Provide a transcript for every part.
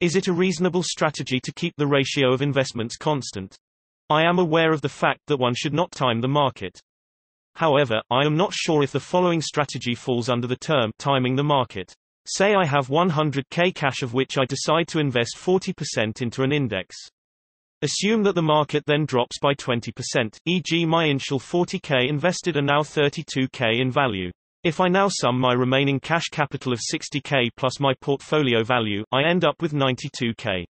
Is it a reasonable strategy to keep the ratio of investments constant? I am aware of the fact that one should not time the market. However, I am not sure if the following strategy falls under the term timing the market. Say I have 100k cash of which I decide to invest 40% into an index. Assume that the market then drops by 20%, e.g. my initial 40k invested are now 32k in value. If I now sum my remaining cash capital of 60k plus my portfolio value, I end up with 92k.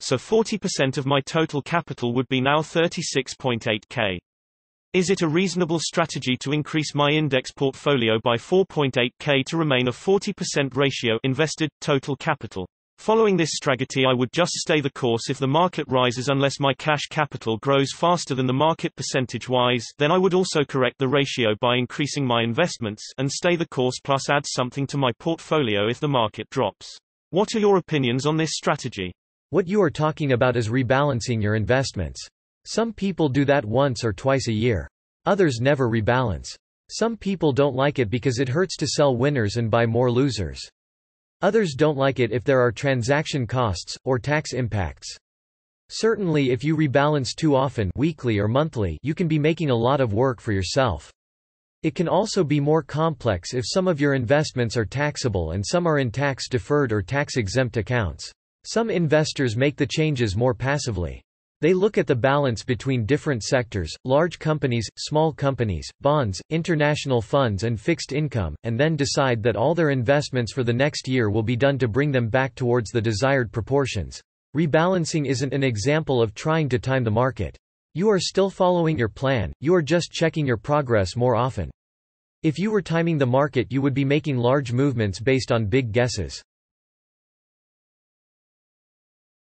So 40% of my total capital would be now 36.8k. Is it a reasonable strategy to increase my index portfolio by 4.8k to remain a 40% ratio invested total capital? Following this strategy I would just stay the course if the market rises unless my cash capital grows faster than the market percentage-wise then I would also correct the ratio by increasing my investments and stay the course plus add something to my portfolio if the market drops. What are your opinions on this strategy? What you are talking about is rebalancing your investments. Some people do that once or twice a year. Others never rebalance. Some people don't like it because it hurts to sell winners and buy more losers. Others don't like it if there are transaction costs, or tax impacts. Certainly if you rebalance too often weekly or monthly you can be making a lot of work for yourself. It can also be more complex if some of your investments are taxable and some are in tax-deferred or tax-exempt accounts. Some investors make the changes more passively. They look at the balance between different sectors, large companies, small companies, bonds, international funds and fixed income, and then decide that all their investments for the next year will be done to bring them back towards the desired proportions. Rebalancing isn't an example of trying to time the market. You are still following your plan, you are just checking your progress more often. If you were timing the market you would be making large movements based on big guesses.